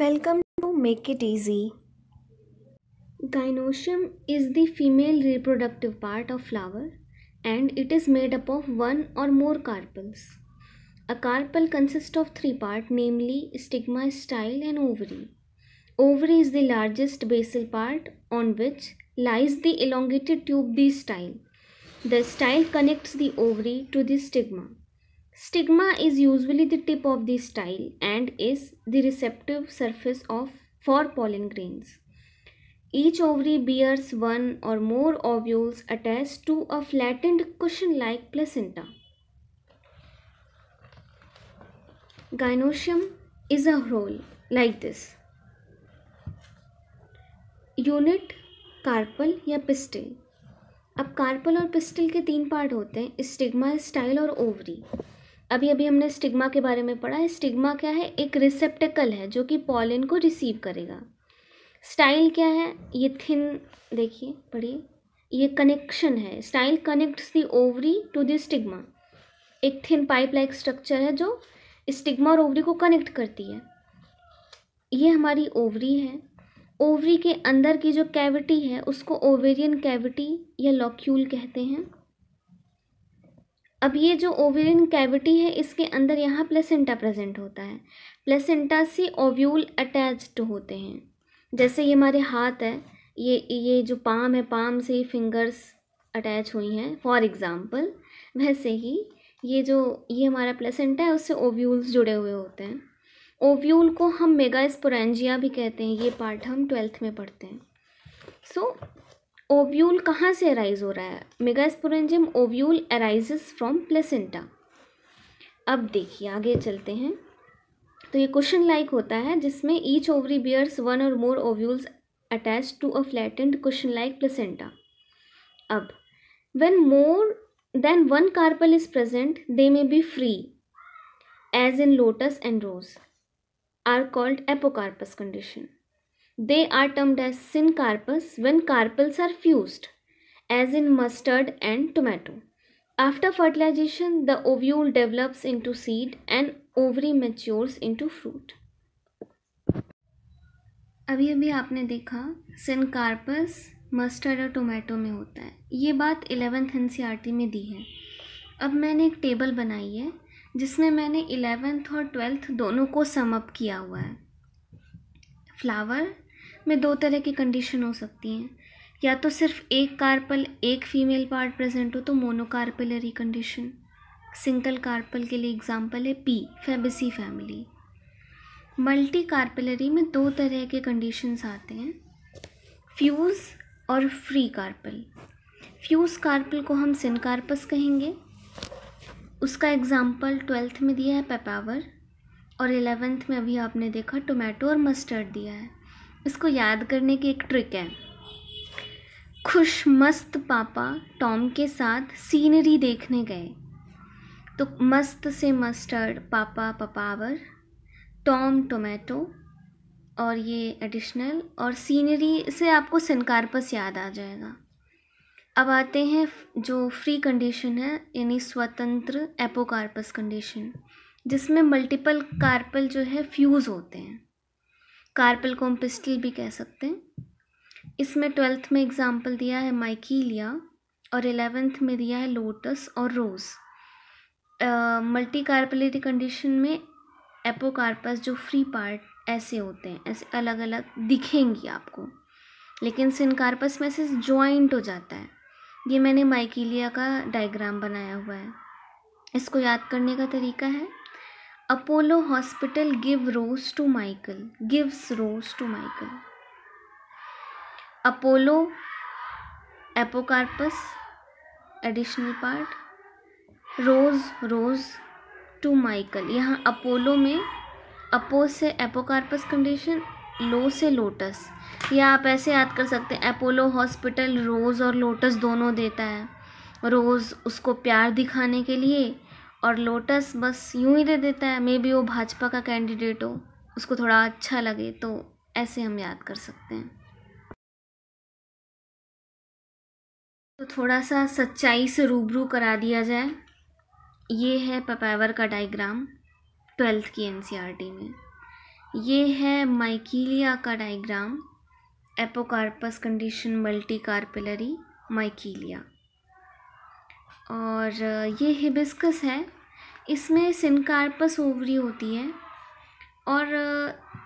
Welcome to Make It Easy. Gynosium is the female reproductive part of flower and it is made up of one or more carpels. A carpel consists of three parts namely stigma, style and ovary. Ovary is the largest basal part on which lies the elongated tube the style. The style connects the ovary to the stigma. Stigma is usually the tip of the style and is the receptive surface of for pollen grains. Each ovary bears one or more ovules attached to a flattened cushion-like placenta. gynoecium is a roll like this. unit carpal या pistil अब carpel और pistil के तीन part होते हैं stigma style और ovary अभी अभी हमने स्टिग्मा के बारे में पढ़ा है स्टिग्मा क्या है एक रिसेप्टिकल है जो कि पॉलिन को रिसीव करेगा स्टाइल क्या है ये थिन देखिए पढ़िए ये कनेक्शन है style connects the ovary to the stigma एक थिन पाइप लाइक स्ट्रक्चर है जो स्टिग्मा और ओवरी को कनेक्ट करती है ये हमारी ओवरी है ओवरी के अंदर की जो कैविटी है उसको ओवेरियन कैविटी या लॉक्यूल कहते हैं अब ये जो ओवेरियन कैविटी है इसके अंदर यहाँ प्लेसेंटा प्रेजेंट होता है प्लेसेंटा से ओव्यूल अटैच्ड होते हैं जैसे ये हमारे हाथ है ये ये जो पाम है पाम से फिंगर्स अटैच हुई हैं फॉर एग्ज़ाम्पल वैसे ही ये जो ये हमारा प्लेसेंटा है उससे ओव्यूल्स जुड़े हुए होते हैं ओव्यूल को हम मेगा भी कहते हैं ये पार्ट हम ट्वेल्थ में पढ़ते हैं सो so, ओव्यूल कहाँ से अराइज हो रहा है megasporangium ovule arises from placenta अब देखिए आगे चलते हैं तो ये क्वेश्चन लाइक होता है जिसमें each ovary bears one or more ovules attached to a flattened cushion like placenta अब when more than one carpel is present they may be free as in lotus and rose are called apocarpous condition They are termed as syncarpus when carpels are fused, as in mustard and tomato. After fertilization, the ovule develops into seed and ovary matures into fruit. अभी अभी आपने देखा syncarpous mustard और tomato में होता है ये बात एलेवेंथ एन में दी है अब मैंने एक टेबल बनाई है जिसमें मैंने एलेवेंथ और ट्वेल्थ दोनों को समअप किया हुआ है फ्लावर में दो तरह की कंडीशन हो सकती हैं या तो सिर्फ एक कार्पल एक फीमेल पार्ट प्रेजेंट हो तो मोनोकार्पलरी कंडीशन सिंगल कार्पल के लिए एग्जाम्पल है pea Fabaceae family multi carpellary में दो तरह के कंडीशंस आते हैं फ्यूज़ और फ्री कार्पल फ्यूज़ कार्पल को हम सिनकार्पस कहेंगे उसका एग्ज़ाम्पल ट्वेल्थ में दिया है पेपावर और एलेवेंथ में अभी आपने देखा टोमेटो और मस्टर्ड दिया है इसको याद करने की एक ट्रिक है खुश मस्त पापा टॉम के साथ सीनरी देखने गए तो मस्त से मस्टर्ड पापा पपावर टॉम टोमेटो और ये एडिशनल और सीनरी से आपको सिनकारपस याद आ जाएगा अब आते हैं जो फ्री कंडीशन है यानी स्वतंत्र एपोकार्पस कंडीशन जिसमें मल्टीपल कार्पल जो है फ्यूज़ होते हैं कार्पल को हम पिस्टल भी कह सकते हैं इसमें ट्वेल्थ में एग्ज़ाम्पल दिया है माइकीलिया और एलेवेंथ में दिया है लोटस और रोज़ मल्टी कार्पलेरी कंडीशन में एपोकार्पस जो फ्री पार्ट ऐसे होते हैं ऐसे अलग अलग दिखेंगी आपको लेकिन सिनकार्पस में से ज्वाइंट हो जाता है ये मैंने माइकीलिया का डायग्राम बनाया हुआ है इसको याद करने का तरीका है Apollo hospital give rose to Michael gives rose to Michael Apollo apocarpous additional part rose rose to Michael यहाँ अपोलो में अपो से एपोकार्पस कंडीशन लो से लोटस या आप ऐसे याद कर सकते हैं अपोलो हॉस्पिटल रोज़ और लोटस दोनों देता है रोज़ उसको प्यार दिखाने के लिए और लोटस बस यूं ही दे देता है मे बी वो भाजपा का कैंडिडेट हो उसको थोड़ा अच्छा लगे तो ऐसे हम याद कर सकते हैं तो थोड़ा सा सच्चाई से रूबरू करा दिया जाए ये है पपावर का डायग्राम ट्वेल्थ की एनसीईआरटी e में ये है माइकीलिया का diagram apocarpous condition multi carpellary Michelia और ये हिबिस्कस है इसमें सिनकार्पस ओवरी होती है और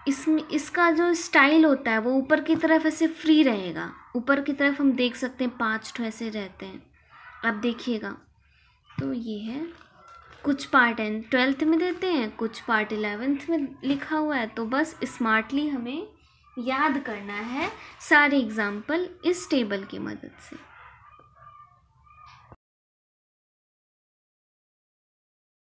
इसमें इसका जो स्टाइल होता है वो ऊपर की तरफ ऐसे फ्री रहेगा ऊपर की तरफ हम देख सकते हैं पाँच ठो ऐसे रहते हैं आप देखिएगा तो ये है कुछ पार्ट एन ट्वेल्थ में देते हैं कुछ पार्ट इलेवेंथ में लिखा हुआ है तो बस स्मार्टली हमें याद करना है सारे एग्ज़ाम्पल इस टेबल की मदद से